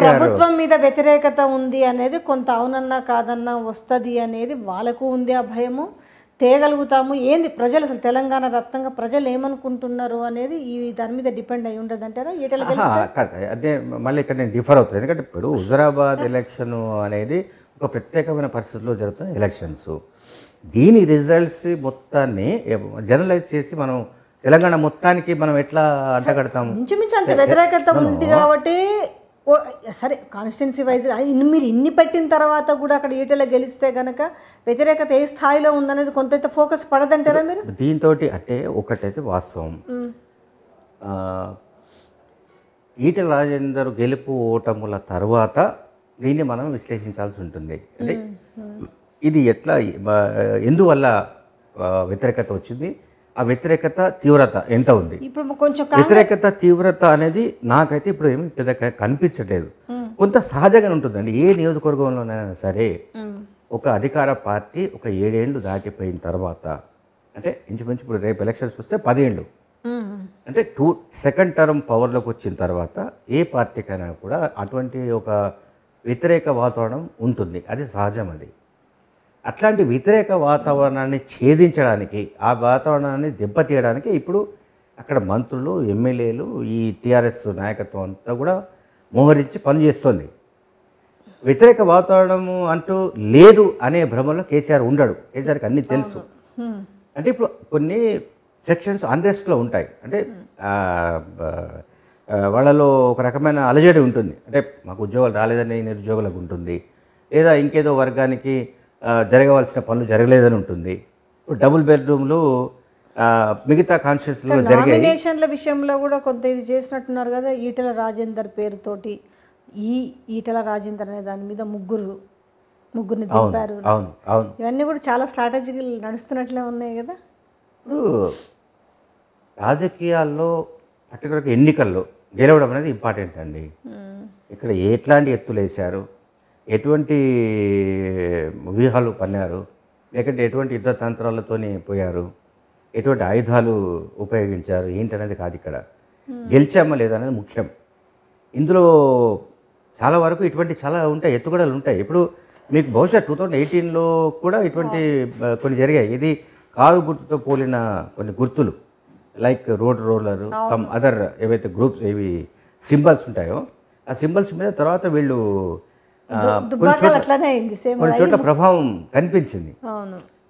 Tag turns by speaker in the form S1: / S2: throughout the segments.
S1: ప్రభుత్వం మీద వ్యతిరేకత ఉంది అనేది కొంత అవునన్నా కాదన్నా వస్తుంది అనేది వాళ్ళకు ఉంది ఆ భయము తేగలుగుతాము ఏంది ప్రజలు అసలు తెలంగాణ వ్యాప్తంగా ప్రజలు ఏమనుకుంటున్నారు అనేది ఈ దాని మీద డిపెండ్ అయి ఉండదు అంటారా
S2: అంటే మళ్ళీ ఇక్కడ నేను డిఫర్ అవుతుంది ఎందుకంటే ఇప్పుడు హుజరాబాద్ ఎలక్షన్ అనేది ఒక ప్రత్యేకమైన పరిస్థితుల్లో జరుగుతున్న ఎలక్షన్స్ దీని రిజల్ట్స్ మొత్తాన్ని జనరలైజ్ చేసి మనం తెలంగాణ మొత్తానికి మనం ఎట్లా అంటగడతాము ఇంచుమించు అంత వ్యతిరేకత ఉంది కాబట్టి
S1: సరే కాన్స్టిట్యున్సీ వైజ్ మీరు ఇన్ని పెట్టిన తర్వాత కూడా అక్కడ ఈటల గెలిస్తే కనుక వ్యతిరేకత ఏ స్థాయిలో ఉందనేది కొంత ఫోకస్ పడదంటారా మీరు
S2: దీంతో అంటే ఒకటైతే వాస్తవం ఈటల రాజేందర్ గెలుపు ఓటముల తర్వాత దీన్ని మనం విశ్లేషించాల్సి ఉంటుంది అంటే ఇది ఎట్లా ఎందువల్ల వ్యతిరేకత వచ్చింది ఆ వ్యతిరేకత తీవ్రత ఎంత ఉంది
S1: ఇప్పుడు కొంచెం వ్యతిరేకత
S2: తీవ్రత అనేది నాకైతే ఇప్పుడు ఏమి పెద్ద కనిపించట్లేదు కొంత సహజంగా ఉంటుందండి ఏ నియోజకవర్గంలోనైనా సరే ఒక అధికార పార్టీ ఒక ఏడేళ్ళు దాటిపోయిన తర్వాత అంటే ఇంచుమించు ఇప్పుడు రేపు ఎలక్షన్స్ వస్తే పదేళ్ళు అంటే టూ సెకండ్ టర్మ్ పవర్లోకి వచ్చిన తర్వాత ఏ పార్టీకైనా కూడా అటువంటి ఒక వ్యతిరేక వాతావరణం ఉంటుంది అది సహజం అది అట్లాంటి వ్యతిరేక వాతావరణాన్ని ఛేదించడానికి ఆ వాతావరణాన్ని దెబ్బతీయడానికి ఇప్పుడు అక్కడ మంత్రులు ఎమ్మెల్యేలు ఈ టీఆర్ఎస్ నాయకత్వం అంతా కూడా మోహరించి పనిచేస్తుంది వ్యతిరేక వాతావరణము అంటూ లేదు అనే భ్రమలో కేసీఆర్ ఉండడు కేసీఆర్కి అన్నీ తెలుసు అంటే ఇప్పుడు కొన్ని సెక్షన్స్ అన్రెస్ట్లో ఉంటాయి అంటే వాళ్ళలో ఒక రకమైన అలజడి ఉంటుంది అంటే మాకు ఉద్యోగాలు రాలేదని నిరుద్యోగులకు ఉంటుంది లేదా ఇంకేదో వర్గానికి జరగవలసిన పనులు జరగలేదని ఉంటుంది డబుల్ బెడ్రూమ్లు మిగతా కాన్షియస్లో జరిగేషన్ల
S1: విషయంలో కూడా కొంత ఇది చేసినట్టున్నారు కదా ఈటల రాజేందర్ పేరుతోటి ఈ ఈటల రాజేందర్ అనే దాని మీద ముగ్గురు ముగ్గురిని దింపారు ఇవన్నీ కూడా చాలా స్ట్రాటజీలు నడుస్తున్నట్లే ఉన్నాయి కదా
S2: ఇప్పుడు రాజకీయాల్లో పర్టికులర్గా ఎన్నికల్లో గెలవడం అనేది ఇంపార్టెంట్ అండి ఇక్కడ ఎట్లాంటి ఎత్తులు వేశారు ఎటువంటి వ్యూహాలు పన్నారు లేకంటే ఎటువంటి యుద్ధ తంత్రాలతోనే పోయారు ఎటువంటి ఆయుధాలు ఉపయోగించారు ఏంటనేది కాదు ఇక్కడ గెలిచామా లేదా అనేది ముఖ్యం ఇందులో చాలా వరకు ఇటువంటి చాలా ఉంటాయి ఎత్తుగడలు ఉంటాయి ఇప్పుడు మీకు బహుశా టూ థౌజండ్ ఎయిటీన్లో కూడా ఇటువంటి కొన్ని జరిగాయి ఇది కారు గుర్తుతో పోలిన కొన్ని గుర్తులు like road roller some other ఏవైతే గ్రూప్స్ ఏవి సింబల్స్ ఉంటాయో ఆ సింబల్స్ మీద తర్వాత వీళ్ళు
S1: కొన్ని చోట్ల
S2: ప్రభావం కనిపించింది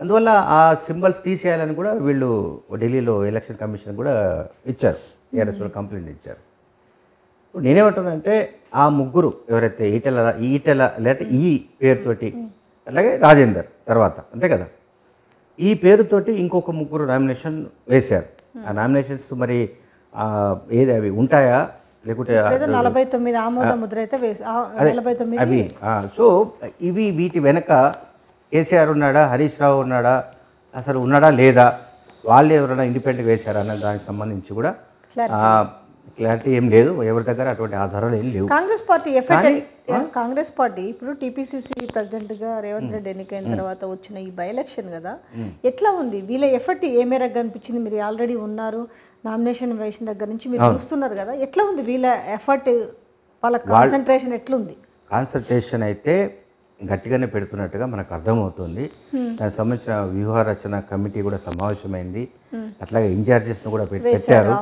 S2: అందువల్ల ఆ సింబల్స్ తీసేయాలని కూడా వీళ్ళు ఢిల్లీలో ఎలక్షన్ కమిషన్ కూడా ఇచ్చారు టీఆర్ఎస్ వాళ్ళు కంప్లైంట్ ఇచ్చారు ఇప్పుడు నేనేమంటున్నానంటే ఆ ముగ్గురు ఎవరైతే ఈటెల ఈటెల లేకపోతే ఈ పేరుతోటి అలాగే రాజేందర్ తర్వాత అంతే కదా ఈ పేరుతోటి ఇంకొక ముగ్గురు నామినేషన్ వేశారు ఆ నామినేషన్స్ మరి ఏది అవి ఉంటాయా లేకుంటే నలభై
S1: తొమ్మిది ఆమోద ముద్ర అయితే నలభై తొమ్మిది అవి
S2: సో ఇవి వీటి వెనక కేసీఆర్ ఉన్నాడా హరీష్ రావు ఉన్నాడా అసలు ఉన్నాడా లేదా వాళ్ళు ఎవరైనా ఇండిపెండెంట్ వేశారా అన్న దానికి సంబంధించి కూడా క్లారిటీ ఏం లేదు ఎవరి దగ్గర అటువంటి ఆధారాలు ఏం లేవు కాంగ్రెస్
S1: పార్టీ కాంగ్రెస్ పార్టీ ఇప్పుడు టీపీసీసీ ప్రెసిడెంట్గా రేవంత్ రెడ్డి ఎన్నికైన తర్వాత వచ్చిన ఈ బై ఎలక్షన్ కదా ఎట్లా ఉంది వీళ్ళ ఎఫర్ట్ ఏ మేరకు కనిపించింది మీరు ఆల్రెడీ ఉన్నారు నామినేషన్ వేసిన దగ్గర నుంచి మీరు చూస్తున్నారు కదా ఎట్లా ఉంది వీళ్ళ ఎఫర్ట్ వాళ్ళ కాన్సన్ట్రేషన్ ఎట్లుంది
S2: కాన్సన్ట్రేషన్ అయితే గట్టిగానే పెడుతున్నట్టుగా మనకు అర్థమవుతుంది దానికి సంబంధించిన రచన కమిటీ కూడా సమావేశమైంది అట్లాగే ఇన్ఛార్జెస్ కూడా పెట్టారు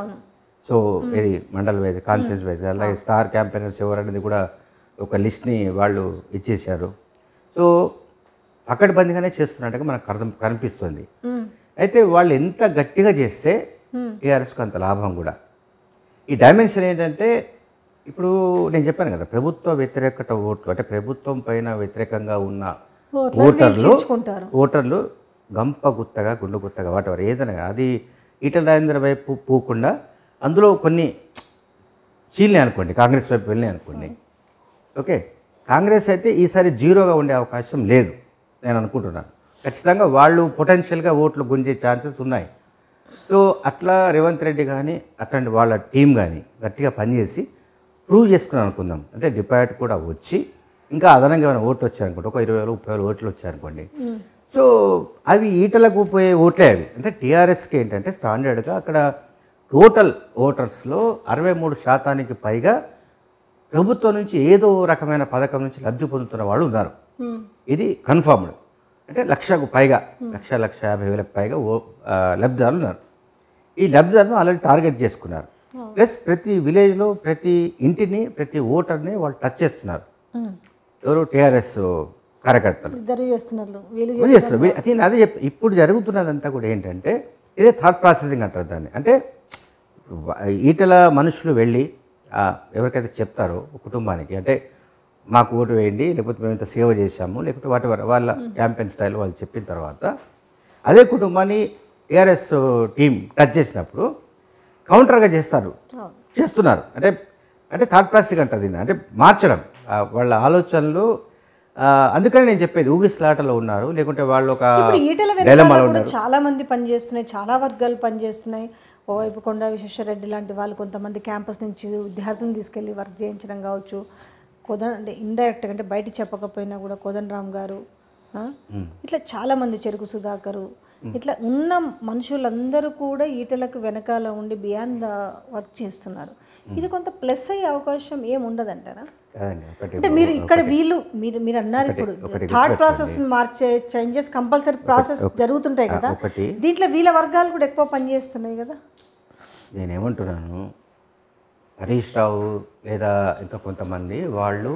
S2: సో ఇది మండల్ వైజ్ కాన్ఫరెన్స్ వైజ్ అలాగే స్టార్ క్యాంపెయినర్స్ ఎవరనేది కూడా ఒక లిస్ట్ని వాళ్ళు ఇచ్చేశారు సో బందిగానే చేస్తున్నట్టుగా మనకు అర్థం కనిపిస్తుంది అయితే వాళ్ళు ఎంత గట్టిగా చేస్తే ఏఆర్ఎస్కు అంత లాభం కూడా ఈ డైమెన్షన్ ఏంటంటే ఇప్పుడు నేను చెప్పాను కదా ప్రభుత్వ వ్యతిరేకత ఓట్లు అంటే ప్రభుత్వం పైన వ్యతిరేకంగా ఉన్న ఓటర్లు ఓటర్లు గంప గుత్తగా గుండు గుత్తగా వాటెవర్ ఏదైనా అది ఈటల రాజేంద్ర వైపు పోకుండా అందులో కొన్ని చీల్ని అనుకోండి కాంగ్రెస్ వైపు వెళ్ళినాయి అనుకోండి ఓకే కాంగ్రెస్ అయితే ఈసారి జీరోగా ఉండే అవకాశం లేదు నేను అనుకుంటున్నాను ఖచ్చితంగా వాళ్ళు పొటెన్షియల్గా ఓట్లు గుంజే ఛాన్సెస్ ఉన్నాయి సో అట్లా రేవంత్ రెడ్డి కానీ అట్లాంటి వాళ్ళ టీం కానీ గట్టిగా పనిచేసి ప్రూవ్ చేసుకుని అనుకుందాం అంటే డిపాజిట్ కూడా వచ్చి ఇంకా అదనంగా ఏమైనా ఓట్లు వచ్చారనుకోండి ఒక ఇరవై వేలు ముప్పై వేలు ఓట్లు వచ్చాయనుకోండి సో అవి ఈటలకు పోయే ఓట్లే అవి అంటే టీఆర్ఎస్కి ఏంటంటే స్టాండర్డ్గా అక్కడ టోటల్ ఓటర్స్లో అరవై మూడు శాతానికి పైగా ప్రభుత్వం నుంచి ఏదో రకమైన పథకం నుంచి లబ్ధి పొందుతున్న వాళ్ళు ఉన్నారు ఇది కన్ఫర్మ్డ్ అంటే లక్షకు పైగా లక్ష లక్ష యాభై వేలకు పైగా ఓ లబ్ధిదారులు ఉన్నారు ఈ లబ్ధిదారులను ఆల్రెడీ టార్గెట్ చేసుకున్నారు ప్లస్ ప్రతి విలేజ్లో ప్రతి ఇంటిని ప్రతి ఓటర్ని వాళ్ళు టచ్ చేస్తున్నారు ఎవరు టీఆర్ఎస్ కార్యకర్తలు
S1: చేస్తున్నారు అదే
S2: చెప్తాను ఇప్పుడు జరుగుతున్నదంతా కూడా ఏంటంటే ఇదే థాట్ ప్రాసెసింగ్ అంటారు దాన్ని అంటే ఈటల మనుషులు వెళ్ళి ఎవరికైతే చెప్తారో కుటుంబానికి అంటే మాకు ఓటు వేయండి లేకపోతే మేము ఇంత సేవ చేశాము లేకపోతే వాటి వాళ్ళ క్యాంపెయిన్ స్టైల్ వాళ్ళు చెప్పిన తర్వాత అదే కుటుంబాన్ని ఏఆర్ఎస్ టీం టచ్ చేసినప్పుడు కౌంటర్గా చేస్తారు చేస్తున్నారు అంటే అంటే థర్డ్ ప్లాస్టిక్ అంటారు దీన్ని అంటే మార్చడం వాళ్ళ ఆలోచనలు అందుకని నేను చెప్పేది ఊగిస్లాటలో ఉన్నారు లేకుంటే వాళ్ళు ఒక
S1: చాలా మంది పనిచేస్తున్నాయి చాలా వర్గాలు పనిచేస్తున్నాయి ఓవైపు కొండ విశ్వేశ్వరరెడ్డి లాంటి వాళ్ళు కొంతమంది క్యాంపస్ నుంచి విద్యార్థులను తీసుకెళ్ళి వర్క్ చేయించడం కావచ్చు కోదన్ అంటే ఇండైరెక్ట్గా అంటే బయట చెప్పకపోయినా కూడా కోదన్ రామ్ గారు ఇట్లా చాలామంది చెరుకు సుధాకరు Mm. ఇట్లా ఉన్న మనుషులందరూ కూడా ఈటలకు వెనకాల ఉండి బియాండ్ ద వర్క్ చేస్తున్నారు mm. ఇది కొంత ప్లస్ అయ్యే అవకాశం ఏముండదంటారా
S2: అంటే మీరు ఇక్కడ వీళ్ళు
S1: మీరు మీరు అన్నారు ఇప్పుడు థాట్ ప్రాసెస్ మార్చే చేంజెస్ కంపల్సరీ ప్రాసెస్ జరుగుతుంటాయి కదా దీంట్లో వీళ్ళ వర్గాలు కూడా ఎక్కువ పనిచేస్తున్నాయి కదా
S2: నేనేమంటున్నాను హరీష్ రావు లేదా ఇంకా కొంతమంది వాళ్ళు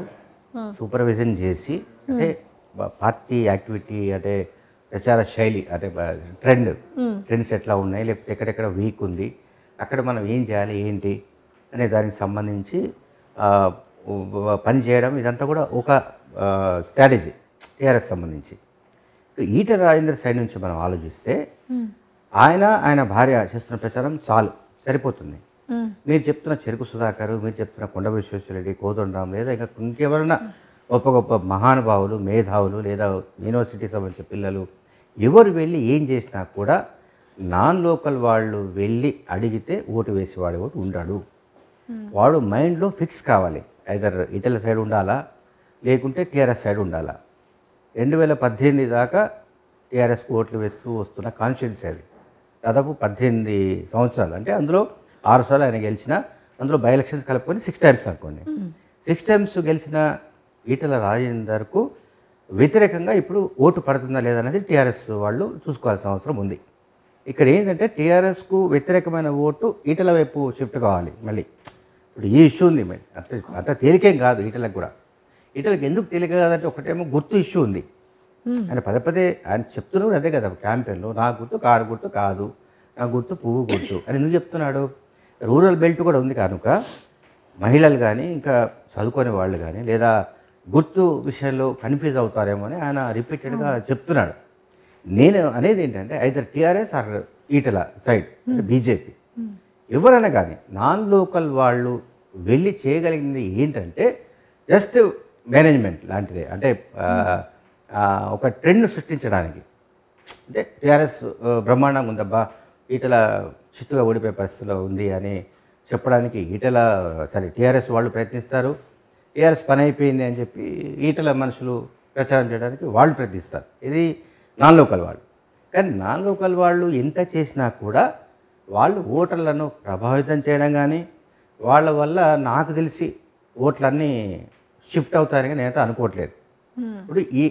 S2: సూపర్విజన్ hmm. చేసి అంటే hmm. పార్టీ యాక్టివిటీ అంటే ప్రచార శైలి అంటే ట్రెండ్ ట్రెండ్స్ hmm. ఎట్లా ఉన్నాయి లేకపోతే ఎక్కడెక్కడ వీక్ ఉంది అక్కడ మనం ఏం చేయాలి ఏంటి అనే దానికి సంబంధించి పని చేయడం ఇదంతా కూడా ఒక స్ట్రాటజీ టీఆర్ఎస్ సంబంధించి ఈట రాజేంద్ర సైడ్ నుంచి మనం ఆలోచిస్తే hmm. ఆయన ఆయన భార్య చేస్తున్న ప్రచారం చాలు సరిపోతుంది hmm. మీరు చెప్తున్న చెరుకు సుధాకర్ మీరు చెప్తున్న కొండ విశ్వేశ్వరరెడ్డి కోదండరాం లేదా ఇంకా ఇంకెవరైనా గొప్ప గొప్ప మహానుభావులు మేధావులు లేదా యూనివర్సిటీ సంబంధించిన పిల్లలు ఎవరు వెళ్ళి ఏం చేసినా కూడా నాన్ లోకల్ వాళ్ళు వెళ్ళి అడిగితే ఓటు వేసేవాడు ఒకటి ఉండాడు వాడు మైండ్లో ఫిక్స్ కావాలి ఐదర్ ఇటల సైడ్ ఉండాలా లేకుంటే టీఆర్ఎస్ సైడ్ ఉండాలా రెండు వేల పద్దెనిమిది దాకా టీఆర్ఎస్ ఓట్లు వేస్తూ వస్తున్న కాన్షియన్స్ అది దాదాపు పద్దెనిమిది సంవత్సరాలు అంటే అందులో ఆరు సార్లు ఆయన గెలిచిన అందులో బై ఎలక్షన్స్ కలుపుకొని సిక్స్ టైమ్స్ అనుకోండి సిక్స్ టైమ్స్ గెలిచిన ఈటల రాజేందర్కు వ్యతిరేకంగా ఇప్పుడు ఓటు పడుతుందా లేదా అనేది టీఆర్ఎస్ వాళ్ళు చూసుకోవాల్సిన అవసరం ఉంది ఇక్కడ ఏంటంటే టీఆర్ఎస్కు వ్యతిరేకమైన ఓటు ఈటల వైపు షిఫ్ట్ కావాలి మళ్ళీ ఇప్పుడు ఈ ఇష్యూ ఉంది మరి అంత అంత తేలికేం కాదు ఈటలకు కూడా ఈటలకు ఎందుకు తేలిక కాదంటే ఒకటేమో గుర్తు ఇష్యూ ఉంది ఆయన పదే పదే ఆయన చెప్తున్నారు అదే కదా క్యాంపెయిన్లో నా గుర్తు కారు గుర్తు కాదు నా గుర్తు పువ్వు గుర్తు అని ఎందుకు చెప్తున్నాడు రూరల్ బెల్ట్ కూడా ఉంది కనుక మహిళలు కానీ ఇంకా చదువుకునే వాళ్ళు కానీ లేదా గుర్తు విషయంలో కన్ఫ్యూజ్ అవుతారేమో అని ఆయన రిపీటెడ్గా చెప్తున్నాడు నేను అనేది ఏంటంటే either TRS or Etela side BJP ఎవరైనా కానీ నాన్ లోకల్ వాళ్ళు వెళ్ళి చేయగలిగింది ఏంటంటే జస్ట్ మేనేజ్మెంట్ లాంటిదే అంటే ఒక ట్రెండ్ సృష్టించడానికి అంటే టీఆర్ఎస్ బ్రహ్మాండంగా ఉందబ్బా ఈటల చిత్తుగా ఓడిపోయే పరిస్థితిలో ఉంది అని చెప్పడానికి ఈటల సరే టీఆర్ఎస్ వాళ్ళు ప్రయత్నిస్తారు టీఆర్ఎస్ పని అయిపోయింది అని చెప్పి ఈటల మనుషులు ప్రచారం చేయడానికి వాళ్ళు ప్రయత్నిస్తారు ఇది నాన్ లోకల్ వాళ్ళు కానీ నాన్ లోకల్ వాళ్ళు ఎంత చేసినా కూడా వాళ్ళు ఓటర్లను ప్రభావితం చేయడం కానీ వాళ్ళ వల్ల నాకు తెలిసి ఓట్లన్నీ షిఫ్ట్ అవుతాయని కానీ నేనైతే అనుకోవట్లేదు ఇప్పుడు ఈ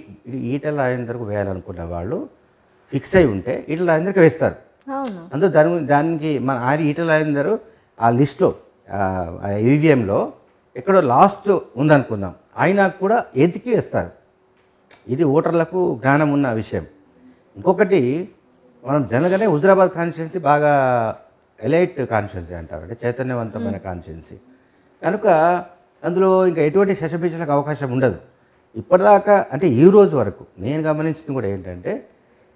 S2: ఈటల రాజేందర్కు వేయాలనుకున్న వాళ్ళు ఫిక్స్ అయి ఉంటే ఈటల రాజేందర్కి వేస్తారు అందులో దాని దానికి మన ఆయన ఈటల రాజేందరు ఆ లిస్ట్లో ఈవీఎంలో ఎక్కడో లాస్ట్ ఉందనుకుందాం అయినా కూడా ఎతికి వేస్తారు ఇది ఓటర్లకు జ్ఞానం ఉన్న విషయం ఇంకొకటి మనం జనరల్గానే హుజరాబాద్ కాన్స్టిట్యున్సీ బాగా ఎలైట్ కాన్స్టిట్యున్సీ అంటారు అంటే చైతన్యవంతమైన కాన్స్టిట్యున్సీ కనుక అందులో ఇంకా ఎటువంటి శశభీషణకు అవకాశం ఉండదు ఇప్పటిదాకా అంటే ఈ రోజు వరకు నేను గమనించింది కూడా ఏంటంటే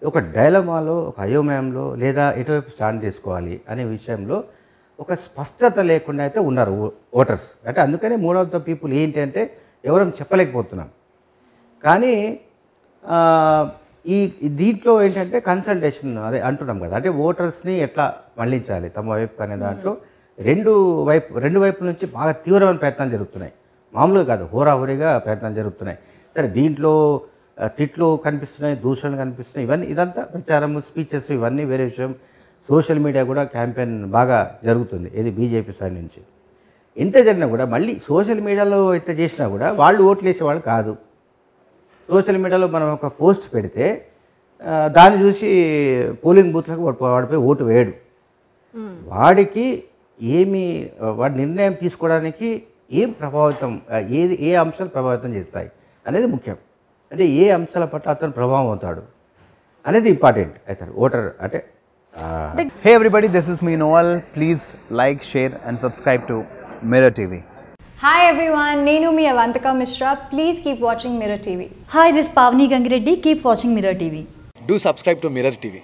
S2: ఒక డైలమాలో ఒక అయోమయంలో లేదా ఎటువైపు స్టాండ్ తీసుకోవాలి అనే విషయంలో ఒక స్పష్టత లేకుండా అయితే ఉన్నారు ఓటర్స్ అంటే అందుకనే మూడ్ ఆఫ్ ద పీపుల్ ఏంటి అంటే ఎవరం చెప్పలేకపోతున్నాం కానీ ఈ దీంట్లో ఏంటంటే కన్సల్టేషన్ అదే అంటున్నాం కదా అంటే ఓటర్స్ని ఎట్లా మళ్ళించాలి తమ వైపు అనే దాంట్లో రెండు వైపు రెండు వైపు నుంచి బాగా తీవ్రమైన ప్రయత్నాలు జరుగుతున్నాయి మామూలుగా కాదు హోరాహోరీగా ప్రయత్నాలు జరుగుతున్నాయి సరే దీంట్లో తిట్లు కనిపిస్తున్నాయి దూషణలు కనిపిస్తున్నాయి ఇవన్నీ ఇదంతా ప్రచారము స్పీచెస్ ఇవన్నీ వేరే విషయం సోషల్ మీడియా కూడా క్యాంపెయిన్ బాగా జరుగుతుంది ఇది బీజేపీ సైడ్ నుంచి ఎంత జరిగినా కూడా మళ్ళీ సోషల్ మీడియాలో ఎంత చేసినా కూడా వాళ్ళు ఓట్లు వేసే వాళ్ళు కాదు సోషల్ మీడియాలో మనం ఒక పోస్ట్ పెడితే దాన్ని చూసి పోలింగ్ బూత్లకు వాడిపోయి ఓటు వేయడు వాడికి ఏమి వాడి నిర్ణయం తీసుకోవడానికి ఏం ప్రభావితం ఏది ఏ అంశాలు ప్రభావితం చేస్తాయి అనేది ముఖ్యం అంటే ఏ అంశాల పట్ల అతను ప్రభావం అవుతాడు అనేది ఇంపార్టెంట్ అవుతాడు ఓటర్ అంటే Uh, hey everybody, this is me Noel. Please like, share and subscribe to Mirror TV.
S1: Hi everyone, Nenu me Avantika Mishra. Please keep watching Mirror TV. Hi, this is Pavni Gangreddy. Keep watching Mirror TV.
S2: Do subscribe to Mirror TV.